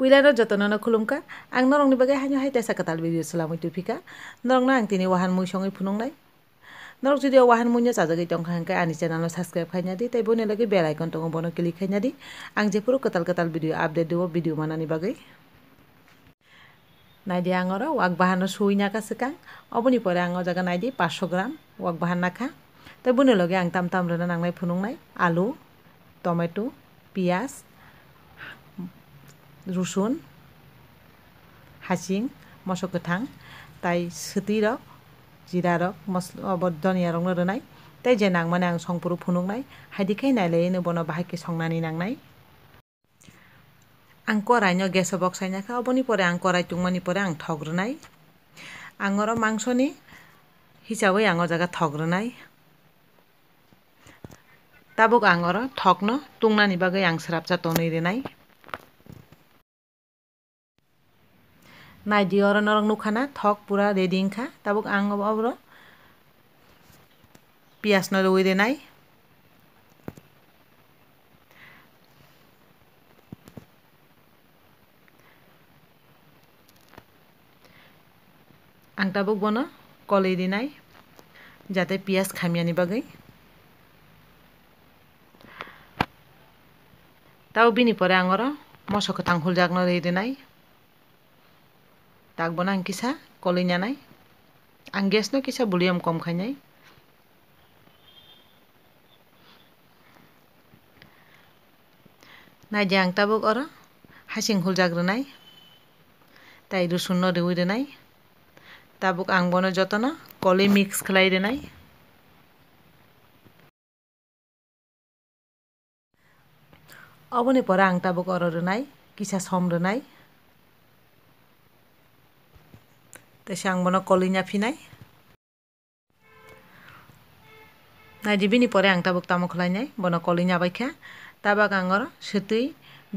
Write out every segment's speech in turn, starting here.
puilana jatona na khulumka ang norong ni bagai hanyo hai tesa katal bi salam itu phika norong na ang tini wahan mui songi phunongnai নরক যদি Wuhan মুঞ্জ চাজাগে টংখাংকে আনি channel subscribe খাইনা দি তাই বনে লাগে bell icon টং বন click খাইনা দি আং যে পুরো কতাল কতাল ভিডিও আপডেট দেব ভিডিও মানানি বাগে নাই দিয়ে আঙর ওয়াক বাহানো সুই না কাছে কাং অবনি পরে আঙ জায়গা নাই দি পাঁচশো গ্রাম ওয়াক বাহান না খা তাই বনে লগে আং তাম তাম রানা নাংনাই ফুনুংনাই আলু টমেটো পিঁয়াজ রসুন হাসিং মশ गोथां তাই সুতি রক জিরা রক মশলা ধনিয়া রং রোনাই তাই যে নাংমানে আং সংপুরু ফুনুংনাই হাইদিখাই নাইলাইনো বন বাহাইকে সংনানি নাংনাই আং কড়াইনো গ্যাস বক্সাই নাখা অবনি পরে আং কড়াই টুংমানি পরে আং থগ্রোনাই আঙর মাংসনি হিসাবে আঙর জায়গা থগ্রোনাই তাবুক আঙর থকনো টুংনানি বাকে আং স্রাবজা তনৈ রেনাই nai dior norong nukhana thok pura reding kha tabuk ang obro pias no rui de nai ang tabuk bono kolei de nai যাতে পিঁয়াজ খামিয়ানি বাগাই তাও বিনি পরে আঙর মশকে থাংহুল জাগন রেই দে নাই তাক বনাং কিছা কলিনা নাই আংগেছ ন কিছা বুলিয়ম কম খাই নাই নাই যে আংতাব অর হাসিং হুল জাগ্র নাই তাই রসুন দেউরে নাই তাবুক আং বন যতন কলি মিক্স খেলাই দে নাই অবনে পরে আংতাবুক অর নাই কিসা সম নাই তাৰপিছত আংবন কলি নাফি নাই নাই দিবি নি পৰে আংটা বুক্তাম খোলাই নাই বন কলি নাবাই খা তাৰপৰা আঙৰ চুতুই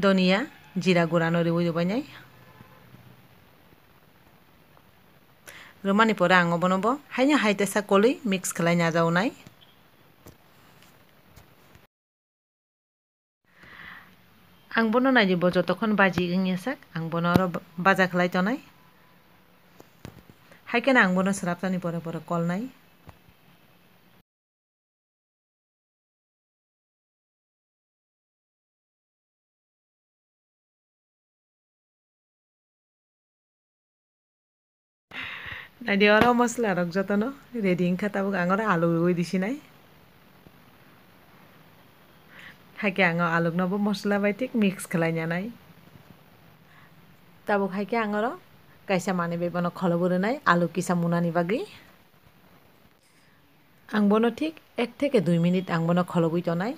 ধনিয়া জিৰা গুড়া নৰিব যাবাই নাই ৰুমানি পৰে আং বনাব হাই নে হাই তেচা কলি মিক্স খেলাই নাযাওঁ নাই আং বনো নাই দিব যতক্ষণ বাজি আং বনো আৰু বাজা খেলাই তনাই ಹಾಗೆ ಹಂಗೂನ ಸರಾಪ್ತಾನೆ ಬರೋ ಬರೋ ಕಲ್ನಾಯ್ নাই দিয়ৰ মছলা ৰক যতন ৰেডিং খাটাব আঙৰ আলু গৈ দিছি নাই খাইকে আঙৰ আলুক নব মছলা বাই ঠিক মিক্স খেলাই নিয়া নাই তাবো খাইকে আঙৰ kaisa mane be bono khola bore nai alu kisa munani bagi ang bono thik ek theke 2 minute ang bono khola bui tonai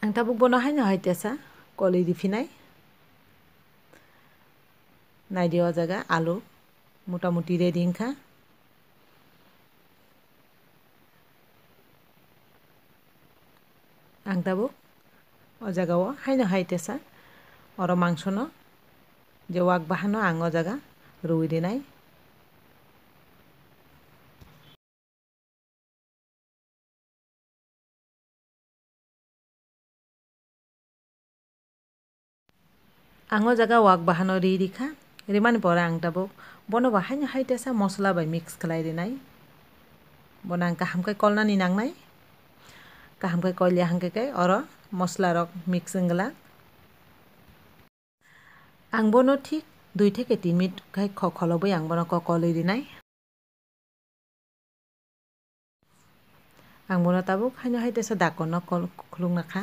ang tabuk bono hai na hai tesa koli difi nai nai dio jaga alu muta muti re din kha ang tabuk o jaga o hai na hai tesa অৰ মাংস ন যে walk বাহান আঙ জাগা ৰুই দি নাই আঙ জাগা walk বাহান ৰি দিখা ৰিমান পৰা আংটাব বনবা হাই হাইতে চা মছলা বাই মিক্স খেলাই দি নাই বনাং কাহামকৈ কল নানি নাং নাই কাহামকৈ কলিয়া হাংকে অৰ মছলা ৰ মিক্সিং গেলা আংবনো ঠিক দুই থেকে তিন মিনিট খাই খলবই আংবন কলই দি নাই আংবনো তাবুক হাইন হাই তেছে দাকন কল খুলুক নাখা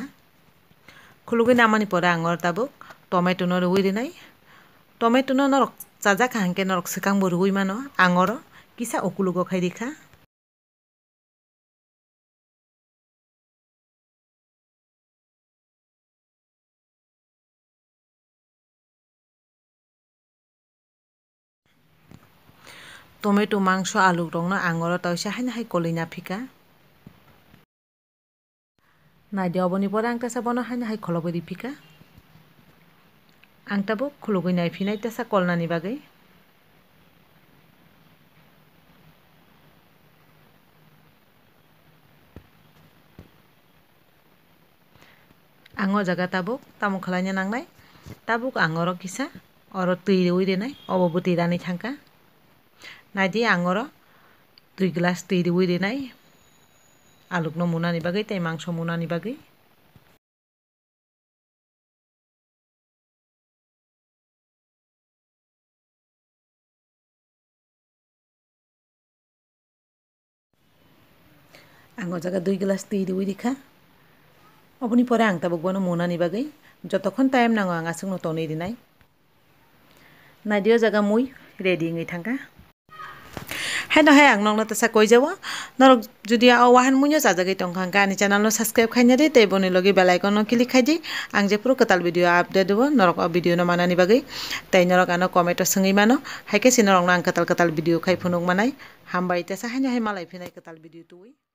খুলুকি নামানি পরে আঙর তাবুক টমেটোনর উই দি নাই টমেটোনর চাজা খাহকে নরক সেকাং বরুই মানো আঙর কিসা অকুলুক খাই দিখা টমেটো মাংস আলু রং আঙরত হয়েছে হাই না হাই কলিনা ফিকা না দিয়ে অবনি পরে আংটা চাব না হাই না হাই দি ফিকা আংটা বুক খুলগুই নাই ফিনাই তাসা কলনা নিবাগে আঙর জায়গা তাবুক তামুক নে নাং নাই তাবুক আঙর কিসা অর তুই উইরে নাই অববতী ৰাণী থাঙ্কা নাইদি আঙর দুই গ্লাস তুই দিবই দি নাই আলুকনো মোনা নিবাগৈ তাই মাংস মোনা নিবাগৈ আঙর জায়গা দুই গ্লাস তুই দিবই দেখা আপুনি পরে আংটা বগবানো মোনা নিবাগৈ যতক্ষণ টাইম নাঙো আঙা সুং নতনই নাই নাইদিও জায়গা মই রেডি ইঙ্গি থাকা হে সেনহে আং নং নাতাচা কৈ যাব নৰক যদি আও ৱাহান মুঞ্জ আজাগৈ টংখাং কা আনি চেনেলত ছাবস্ক্ৰাইব খাই নাদে তে বনি লগি বেলাইকনো ক্লিক খাই দি আং যে পুৰ কাতাল ভিডিঅ' আপডেট দিব নৰক ভিডিঅ' নমান আনিবাগৈ তাই নৰক আনো কমেণ্ট চিঙি মানো হাইকে চিনৰ অং নাং কাতাল কাতাল ভিডিঅ' খাই ফোনক মানাই হাম বাৰীতে চাহে নহয় মালাই ফিনাই কাতাল ভিডিঅ'টো